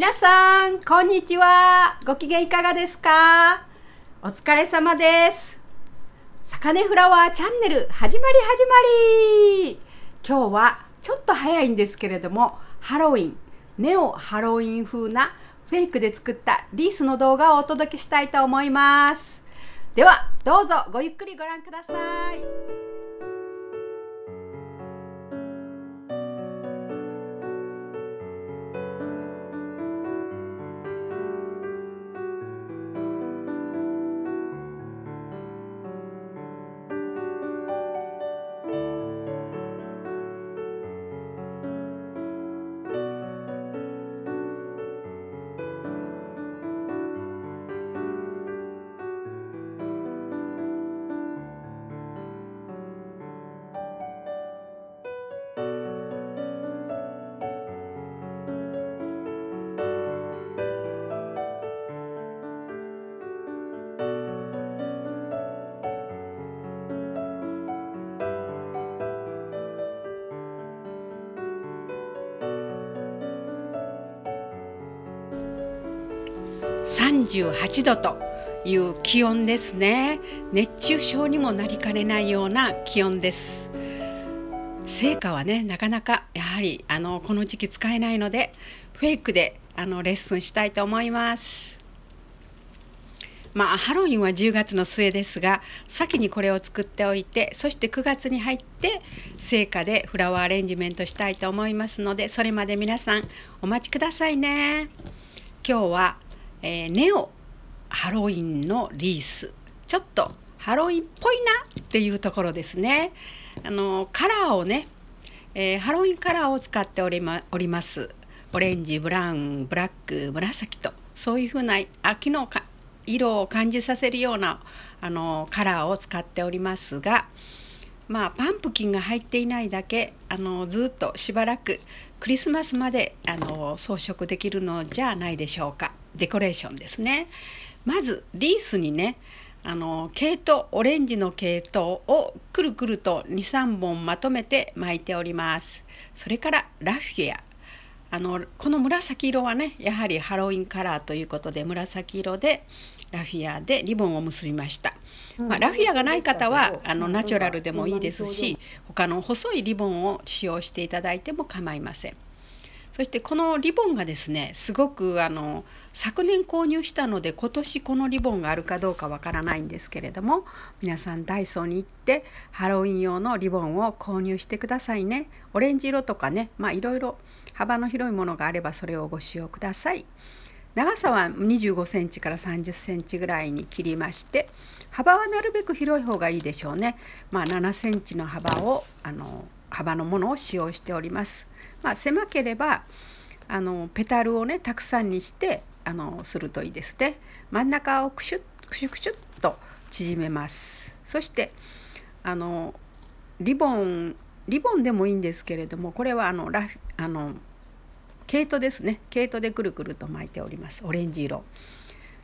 皆さん、こんにちは。ご機嫌いかがですかお疲れ様です。さかねフラワーチャンネル、始まり始まり今日は、ちょっと早いんですけれども、ハロウィン、ネオハロウィン風なフェイクで作ったリースの動画をお届けしたいと思います。では、どうぞごゆっくりご覧ください。38度という気温ですね熱中症にもなりかねないような気温です成果はねなかなかやはりあのこの時期使えないのでフェイクであのレッスンしたいと思いますまあハロウィンは10月の末ですが先にこれを作っておいてそして9月に入って成果でフラワーアレンジメントしたいと思いますのでそれまで皆さんお待ちくださいね今日はえー、ネオハロウィンのリースちょっとハロウィンっぽいなっていうところですねあのカラーをね、えー、ハロウィンカラーを使っておりまおりますオレンジブラウンブラック紫とそういうふうな秋のか色を感じさせるようなあのカラーを使っておりますがまあパンプキンが入っていないだけあのずっとしばらくクリスマスまであの装飾できるのじゃないでしょうか。デコレーションですね。まずリースにねあの毛糸オレンジの毛糸をくるくると23本まとめて巻いておりますそれからラフィアあのこの紫色はねやはりハロウィンカラーということで紫色でラフィアでリボンを結びました、うん、まあ、ラフィアがない方はあのナチュラルでもいいですし他の細いリボンを使用していただいても構いません。そしてこのリボンがですねすごくあの昨年購入したので今年このリボンがあるかどうかわからないんですけれども皆さんダイソーに行ってハロウィン用のリボンを購入してくださいねオレンジ色とかねまあいろいろ幅の広いものがあればそれをご使用ください長さは25センチから30センチぐらいに切りまして幅はなるべく広い方がいいでしょうねまあ7センチの幅をあの幅のものを使用しております。まあ、狭ければあのペタルをねたくさんにしてあのするといいですね。真ん中をクシュックシュクシュッと縮めます。そしてあのリボンリボンでもいいんですけれどもこれはあのラフあの毛糸ですね毛糸でくるくると巻いておりますオレンジ色。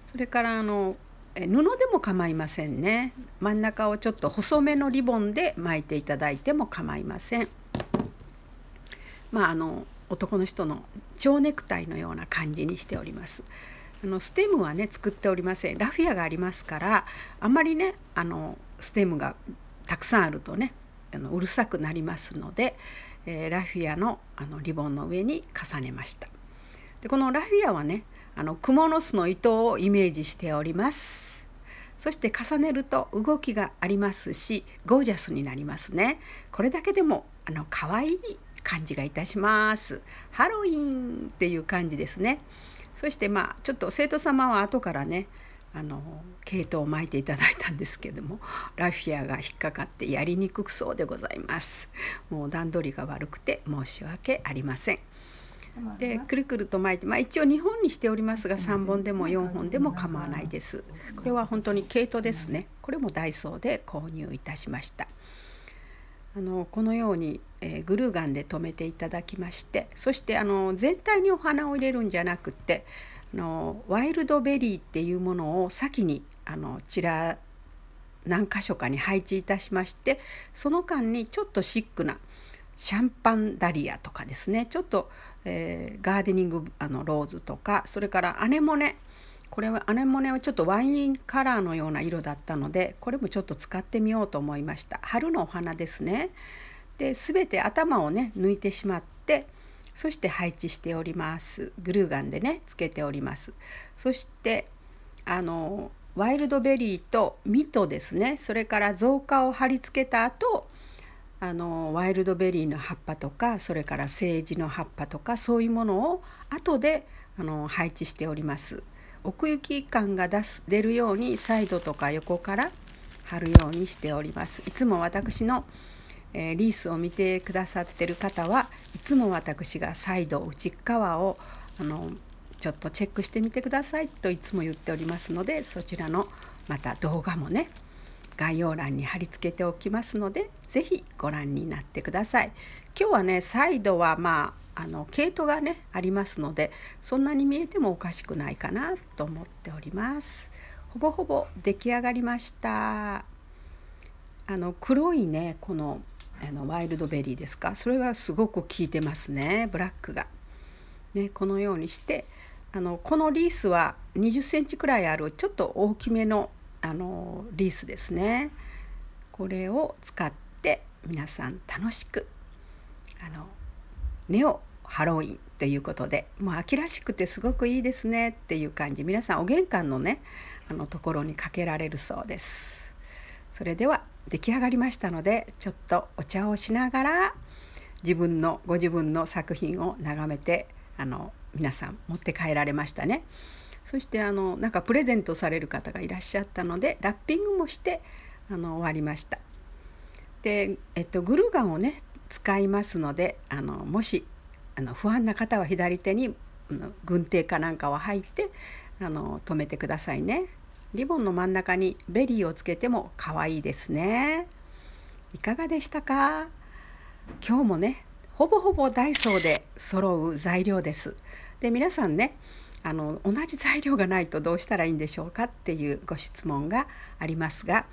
それからあの布でも構いませんね真ん中をちょっと細めのリボンで巻いていただいても構いませんまああの男の人の蝶ネクタイのような感じにしておりますあのステムはね作っておりませんラフィアがありますからあんまりねあのステムがたくさんあるとねあのうるさくなりますので、えー、ラフィアのあのリボンの上に重ねましたでこのラフィアはねあのクモの巣の糸をイメージしておりますそして重ねると動きがありますしゴージャスになりますねこれだけでもあの可愛い感じがいたしますハロウィンっていう感じですねそしてまあちょっと生徒様は後からねあの毛糸を巻いていただいたんですけどもラフィアが引っかかってやりにくくそうでございますもう段取りが悪くて申し訳ありませんでくるくると巻いて、まあ、一応2本にしておりますが3本でも4本でも構わないですこれは本当に毛糸ですねこれもダイソーで購入いたしましたあのこのように、えー、グルーガンで留めていただきましてそしてあの全体にお花を入れるんじゃなくてあのワイルドベリーっていうものを先にあのちら何箇所かに配置いたしましてその間にちょっとシックなシャンパンダリアとかですねちょっと、えー、ガーデニングあのローズとかそれからアネモネこれはアネモネはちょっとワインカラーのような色だったのでこれもちょっと使ってみようと思いました春のお花ですねで全て頭をね抜いてしまってそして配置しておりますグルーガンでねつけておりますそしてあのワイルドベリーとミトですねそれから増加を貼り付けた後あのワイルドベリーの葉っぱとかそれからセージの葉っぱとかそういうものを後であの配置しております。奥行き感が出す出るようにサイドとか横から貼るようにしております。いつも私の、えー、リースを見てくださってる方はいつも私がサイド内側をあのちょっとチェックしてみてくださいといつも言っておりますのでそちらのまた動画もね概要欄に貼り付けておきますので是非ご覧になってください。今日はねサイドはまああの毛糸がねありますのでそんなに見えてもおかしくないかなと思っております。ほぼほぼ出来上がりました。あの黒いねこのあのワイルドベリーですかそれがすごく効いてますねブラックが。ねこのようにしてあのこのリースは20センチくらいあるちょっと大きめのあのリースですねこれを使って皆さん楽しくあのネオハロウィンということでもう秋らしくてすごくいいですねっていう感じ皆さんお玄関のねあのところにかけられるそうですそれでは出来上がりましたのでちょっとお茶をしながら自分のご自分の作品を眺めてあの皆さん持って帰られましたね。そしてあのなんかプレゼントされる方がいらっしゃったのでラッピングもしてあの終わりました。で、えっと、グルーガンをね使いますのであのもしあの不安な方は左手に軍手かなんかを入ってあの留めてくださいね。リボンの真ん中にベリーをつけても可愛いですね。いかがでしたか今日もねほぼほぼダイソーで揃う材料です。で皆さんねあの同じ材料がないとどうしたらいいんでしょうかっていうご質問がありますが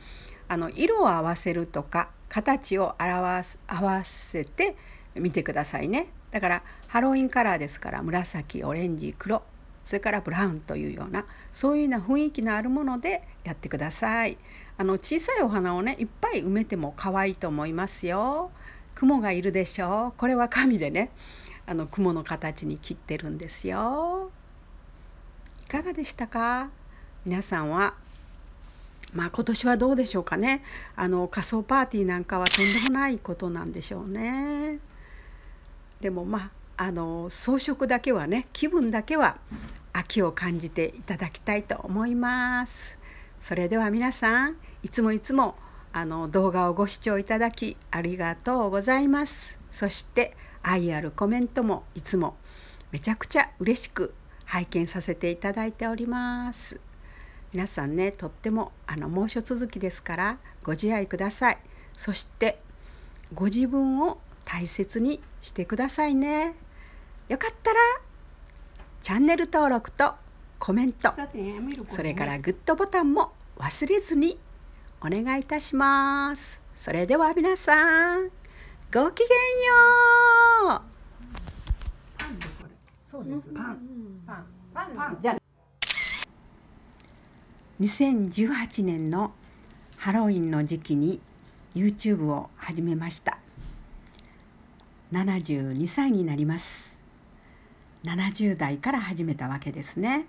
あの色を合わせるとか形を表す合わせて見てくださいね。だからハロウィンカラーですから紫オレンジ黒それからブラウンというようなそういうような雰囲気のあるものでやってくださいあの小さいお花をねいっぱい埋めても可愛いと思いますよ雲がいるでしょうこれは紙でねあの雲の形に切ってるんですよかがでしたか皆さんはまあ今年はどうでしょうかねあの仮装パーティーなんかはとんでもないことなんでしょうね。でもまああの装飾だけはね気分だけは秋を感じていただきたいと思います。それでは皆さんいつもいつもあの動画をご視聴いただきありがとうございます。そして愛あるコメントもいつもめちゃくちゃ嬉しく拝見させていただいております皆さんねとってもあの猛暑続きですからご自愛くださいそしてご自分を大切にしてくださいねよかったらチャンネル登録とコメントそれからグッドボタンも忘れずにお願いいたしますそれでは皆さんごきげんようそうです、パンパンパンパンじゃ2018年のハロウィンの時期に YouTube を始めました72歳になります70代から始めたわけですね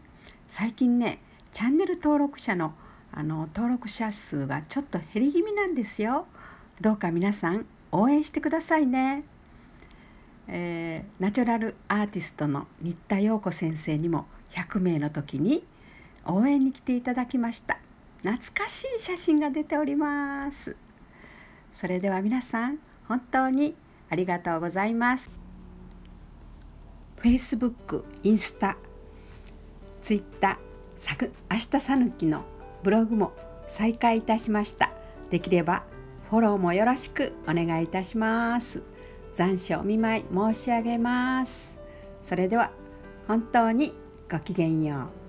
最近ねチャンネル登録者のあの登録者数がちょっと減り気味なんですよどうか皆さん応援してくださいねえー、ナチュラルアーティストの新田陽子先生にも100名の時に応援に来ていただきました懐かしい写真が出ておりますそれでは皆さん本当にありがとうございます Facebook、インスタ、ツイッター、さぐ明日さぬきのブログも再開いたしましたできればフォローもよろしくお願いいたします残暑お見舞い申し上げますそれでは本当にごきげんよう